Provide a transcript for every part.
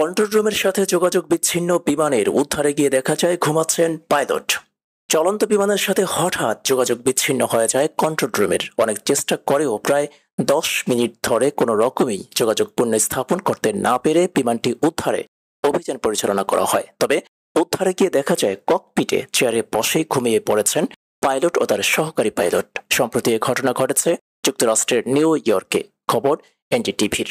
control রুমের সাথে যোগাযোগ বিচ্ছিন্ন বিমানের উদ্ধারে গিয়ে দেখা যায় ঘুমাচ্ছেন পাইলট চলন্ত বিমানের সাথে হঠাৎ যোগাযোগ বিচ্ছিন্ন হয়ে যায় কন্ট্রোল রুমের অনেক চেষ্টা করেও প্রায় দশ মিনিট ধরে কোনো রকমই যোগাযোগ স্থাপন করতে না পেরে বিমানটি উদ্ধারে অভিযান পরিচালনা করা হয় তবে উদ্ধারে গিয়ে দেখা যায় ককপিটে চেয়ারে বসে ঘুমিয়ে পড়েছেন পাইলট ও তার সহকারী পাইলট সম্প্রতি এ ঘটনা ঘটেছে যুক্তরাষ্ট্রের নিউ ইয়র্কে খবর এনডিটিভির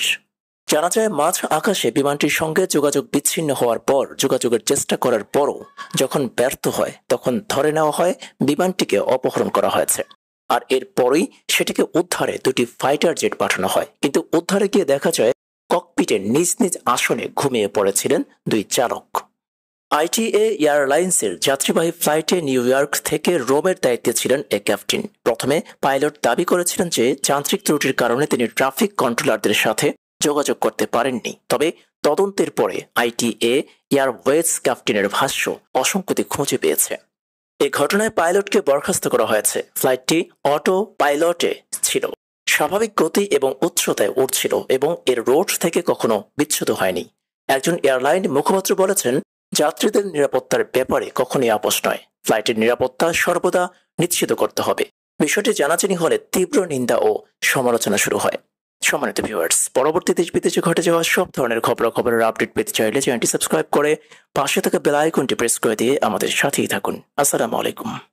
জানা যায় মাঝ আকাশে বিমানটির সঙ্গে যোগাযোগ বিচ্ছিন্ন হওয়ার পর যোগাযোগের চেষ্টা করার পরও যখন ব্যর্থ হয় তখন ধরে নেওয়া হয় বিমানটিকে অপহরণ করা হয়েছে আর এরপরই সেটিকে উদ্ধারে দুটি ফাইটার জেট পাঠানো হয় কিন্তু উদ্ধারে গিয়ে দেখা যায় ককপিটের নিজ নিজ আসনে ঘুমিয়ে পড়েছিলেন দুই চালক আইটিএ এয়ারলাইন্সের যাত্রীবাহী ফ্লাইটে নিউ ইয়র্ক থেকে রোমের দায়িত্বে ছিলেন এ ক্যাপ্টেন প্রথমে পাইলট দাবি করেছিলেন যে যান্ত্রিক ত্রুটির কারণে তিনি ট্রাফিক কন্ট্রোলারদের সাথে যোগাযোগ করতে পারেননি তবে তদন্তের পরে আইটিএ এয়ারওয়েজ ক্যাপ্টেনের ভাষ্য অসংকতি খুঁজে পেয়েছে এ ঘটনায় পাইলটকে বরখাস্ত করা হয়েছে ফ্লাইটটি অটো পাইলটে ছিল স্বাভাবিক গতি এবং উচ্চতায় উঠছিল এবং এর রোড থেকে কখনো বিচ্ছুত হয়নি একজন এয়ারলাইন মুখপাত্র বলেছেন যাত্রীদের নিরাপত্তার ব্যাপারে কখনোই আপোষ নয় ফ্লাইটের নিরাপত্তা সর্বদা নিশ্চিত করতে হবে বিষয়টি জানাজানি হলে তীব্র নিন্দা ও সমালোচনা শুরু হয় সম্মানিত ভিউয়ার্স পরবর্তী দেশ বিদেশে ঘটে যাওয়া সব ধরনের খবরাখবরের আপডেট পেতে চাইলে চ্যানেলটি সাবস্ক্রাইব করে পাশে থাকা বেল আইকনটি প্রেস করে দিয়ে আমাদের সাথেই থাকুন আসসালামু আলাইকুম